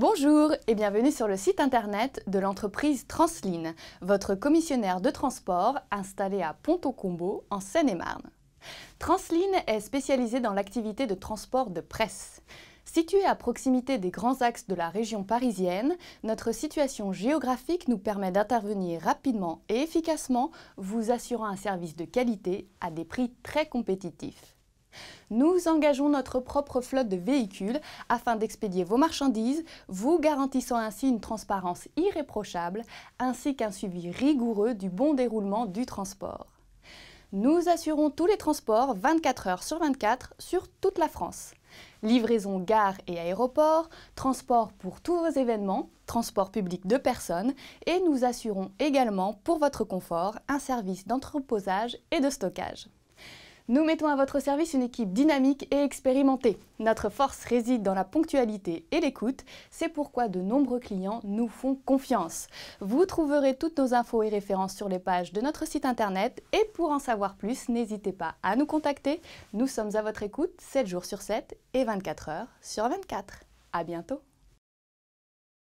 Bonjour et bienvenue sur le site internet de l'entreprise Transline, votre commissionnaire de transport installé à Pont-au-Combo en Seine-et-Marne. Transline est spécialisée dans l'activité de transport de presse. Située à proximité des grands axes de la région parisienne, notre situation géographique nous permet d'intervenir rapidement et efficacement, vous assurant un service de qualité à des prix très compétitifs. Nous engageons notre propre flotte de véhicules afin d'expédier vos marchandises, vous garantissant ainsi une transparence irréprochable ainsi qu'un suivi rigoureux du bon déroulement du transport. Nous assurons tous les transports 24 heures sur 24 sur toute la France. Livraison gare et aéroport, transport pour tous vos événements, transport public de personnes et nous assurons également pour votre confort un service d'entreposage et de stockage. Nous mettons à votre service une équipe dynamique et expérimentée. Notre force réside dans la ponctualité et l'écoute, c'est pourquoi de nombreux clients nous font confiance. Vous trouverez toutes nos infos et références sur les pages de notre site internet et pour en savoir plus, n'hésitez pas à nous contacter. Nous sommes à votre écoute 7 jours sur 7 et 24 heures sur 24. À bientôt